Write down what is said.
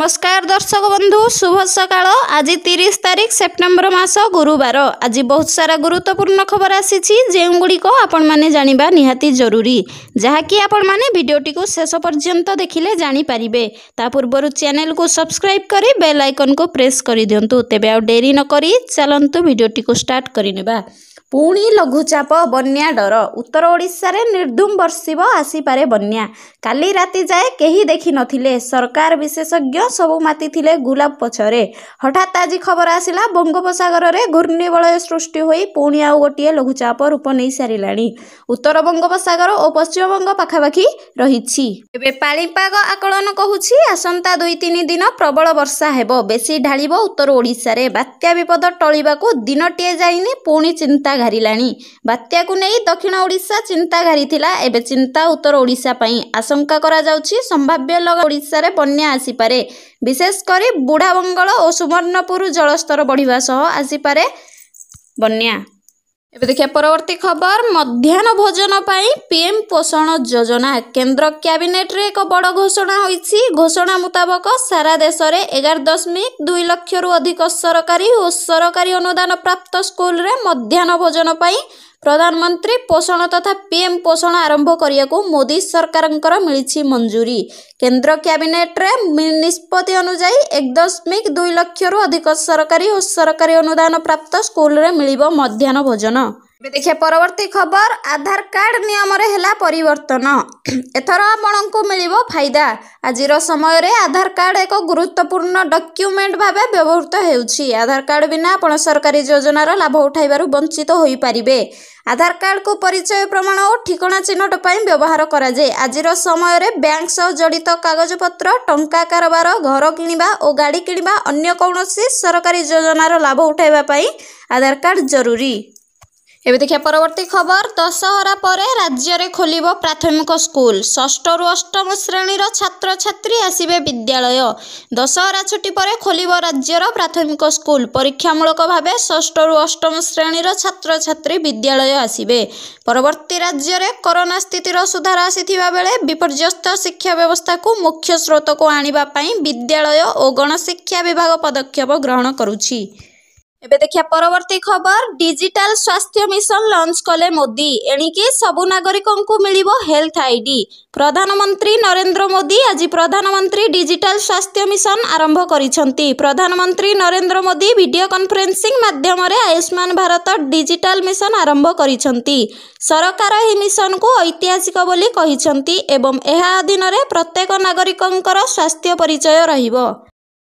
নমস্কার দর্শক বন্ধু শুভ সকাল আজি তিরিশ তারিখ সেপ্টেম্বর মাস গুরুবার আজি বহুত সারা গুরুত্বপূর্ণ খবর আসিছি যেগুড়ি আপন মানে জাঁয়া নিহতি জরুরি যাকি আপন মানে ভিডিওটি শেষ পর্যন্ত দেখলে জাঁপারে তা পূর্বর চ্যানেল কু সবসক্রাইব করে বেল আইকন কু প্রেস করে দিও তেবে আউ ডেরি নকি চালু ভিডিওটি স্টার্ট করে নেবা ପୁଣି ଲଘୁଚାପ ବନ୍ୟା ଡର ଉତ୍ତର ଓଡ଼ିଶାରେ ନିର୍ଦ୍ଧୁମ ବର୍ଷିବ ଆସିପାରେ ବନ୍ୟା କାଲି ରାତି ଯାଏ କେହି ଦେଖିନଥିଲେ ସରକାର ବିଶେଷଜ୍ଞ ସବୁ ମାତିଥିଲେ ଗୁଲାବ ପଛରେ ହଠାତ୍ ଆଜି ଖବର ଆସିଲା ବଙ୍ଗୋପସାଗରରେ ଘୂର୍ଣ୍ଣିବଳୟ ସୃଷ୍ଟି ହୋଇ ପୁଣି ଆଉ ଗୋଟିଏ ଲଘୁଚାପ ରୂପ ନେଇସାରିଲାଣି ଉତ୍ତର ବଙ୍ଗୋପସାଗର ଓ ପଶ୍ଚିମବଙ୍ଗ ପାଖାପାଖି ରହିଛି ଏବେ ପାଣିପାଗ ଆକଳନ କହୁଛି ଆସନ୍ତା ଦୁଇ ତିନି ଦିନ ପ୍ରବଳ ବର୍ଷା ହେବ ବେଶୀ ଢାଳିବ ଉତ୍ତର ଓଡ଼ିଶାରେ ବାତ୍ୟା ବିପଦ ଟଳିବାକୁ ଦିନଟିଏ ଯାଇନି ପୁଣି ଚିନ୍ତା ଘାରିଲାଣି ବାତ୍ୟାକୁ ନେଇ ଦକ୍ଷିଣ ଓଡ଼ିଶା ଚିନ୍ତା ଘାରିଥିଲା ଏବେ ଚିନ୍ତା ଉତ୍ତର ଓଡ଼ିଶା ପାଇଁ ଆଶଙ୍କା କରାଯାଉଛି ସମ୍ଭାବ୍ୟ ଲଗ ଓଡ଼ିଶାରେ ବନ୍ୟା ଆସିପାରେ ବିଶେଷକରି ବୁଢ଼ାବଙ୍ଗଳ ଓ ସୁବର୍ଣ୍ଣପୁର ଜଳସ୍ତର ବଢ଼ିବା ସହ ଆସିପାରେ ବନ୍ୟା ଏବେ ଦେଖିବା ପରବର୍ତ୍ତୀ ଖବର ମଧ୍ୟାହ୍ନ ଭୋଜନ ପାଇଁ ପିଏମ୍ ପୋଷଣ ଯୋଜନା କେନ୍ଦ୍ର କ୍ୟାବିନେଟ୍ରେ ଏକ ବଡ଼ ଘୋଷଣା ହୋଇଛି ଘୋଷଣା ମୁତାବକ ସାରା ଦେଶରେ ଏଗାର ଦଶମିକ ଦୁଇ ଲକ୍ଷରୁ ଅଧିକ ସରକାରୀ ଓ ସରକାରୀ ଅନୁଦାନ ପ୍ରାପ୍ତ ସ୍କୁଲରେ ମଧ୍ୟାହ୍ନ ଭୋଜନ ପାଇଁ ପ୍ରଧାନମନ୍ତ୍ରୀ ପୋଷଣ ତଥା ପିଏମ୍ ପୋଷଣ ଆରମ୍ଭ କରିବାକୁ ମୋଦି ସରକାରଙ୍କର ମିଳିଛି ମଞ୍ଜୁରୀ କେନ୍ଦ୍ର କ୍ୟାବିନେଟ୍ରେ ନିଷ୍ପତ୍ତି ଅନୁଯାୟୀ ଏକ ଦଶମିକ ଦୁଇ ଲକ୍ଷରୁ ଅଧିକ ସରକାରୀ ଓ ସରକାରୀ ଅନୁଦାନ ପ୍ରାପ୍ତ ସ୍କୁଲରେ ମିଳିବ ମଧ୍ୟାହ୍ନ ଭୋଜନ ଏବେ ଦେଖିବା ପରବର୍ତ୍ତୀ ଖବର ଆଧାର କାର୍ଡ଼ ନିୟମରେ ହେଲା ପରିବର୍ତ୍ତନ ଏଥର ଆପଣଙ୍କୁ ମିଳିବ ଫାଇଦା ଆଜିର ସମୟରେ ଆଧାର କାର୍ଡ଼ ଏକ ଗୁରୁତ୍ୱପୂର୍ଣ୍ଣ ଡକ୍ୟୁମେଣ୍ଟ ଭାବେ ବ୍ୟବହୃତ ହେଉଛି ଆଧାର କାର୍ଡ଼ ବିନା ଆପଣ ସରକାରୀ ଯୋଜନାର ଲାଭ ଉଠାଇବାରୁ ବଞ୍ଚିତ ହୋଇପାରିବେ ଆଧାର କାର୍ଡ଼କୁ ପରିଚୟ ପ୍ରମାଣ ଓ ଠିକଣା ଚିହ୍ନଟ ପାଇଁ ବ୍ୟବହାର କରାଯାଏ ଆଜିର ସମୟରେ ବ୍ୟାଙ୍କ ସହ ଜଡ଼ିତ କାଗଜପତ୍ର ଟଙ୍କା କାରବାର ଘର କିଣିବା ଓ ଗାଡ଼ି କିଣିବା ଅନ୍ୟ କୌଣସି ସରକାରୀ ଯୋଜନାର ଲାଭ ଉଠାଇବା ପାଇଁ ଆଧାର କାର୍ଡ଼ ଜରୁରୀ এবে দেখিয়া পরবর্তী খবর দশহরা পরে রাজ্যের খোলব প্রাথমিক স্কুল ষষ্ঠরু অষ্টম শ্রেণীর ছাত্রছাত্রী আসবে বিদ্যালয় দশহরা ছুটি পরে খোলব রাজ্যের প্রাথমিক স্কুল পরীক্ষামূলক ভাবে ষষ্ঠরু অষ্টম শ্রেণীর ছাত্রছাত্রী বিদ্যালয় আসবে পরবর্তী রাজ্যের করোনা স্থিতির সুধার আসিথিবা বেড়ে বিপর্যস্ত শিক্ষা ব্যবস্থা মুখ্য স্রোতক আনবা বিদ্যালয় ও গণশিক্ষা বিভাগ পদক্ষেপ গ্রহণ করুছি ଏବେ ଦେଖିବା ପରବର୍ତ୍ତୀ ଖବର ଡିଜିଟାଲ ସ୍ୱାସ୍ଥ୍ୟ ମିଶନ ଲଞ୍ଚ କଲେ ମୋଦି ଏଣିକି ସବୁ ନାଗରିକଙ୍କୁ ମିଳିବ ହେଲ୍ଥ ଆଇଡି ପ୍ରଧାନମନ୍ତ୍ରୀ ନରେନ୍ଦ୍ର ମୋଦି ଆଜି ପ୍ରଧାନମନ୍ତ୍ରୀ ଡିଜିଟାଲ ସ୍ୱାସ୍ଥ୍ୟ ମିଶନ ଆରମ୍ଭ କରିଛନ୍ତି ପ୍ରଧାନମନ୍ତ୍ରୀ ନରେନ୍ଦ୍ର ମୋଦି ଭିଡ଼ିଓ କନଫରେନ୍ସିଂ ମାଧ୍ୟମରେ ଆୟୁଷ୍ମାନ ଭାରତ ଡିଜିଟାଲ ମିଶନ ଆରମ୍ଭ କରିଛନ୍ତି ସରକାର ଏହି ମିଶନକୁ ଐତିହାସିକ ବୋଲି କହିଛନ୍ତି ଏବଂ ଏହା ଅଧୀନରେ ପ୍ରତ୍ୟେକ ନାଗରିକଙ୍କର ସ୍ୱାସ୍ଥ୍ୟ ପରିଚୟ ରହିବ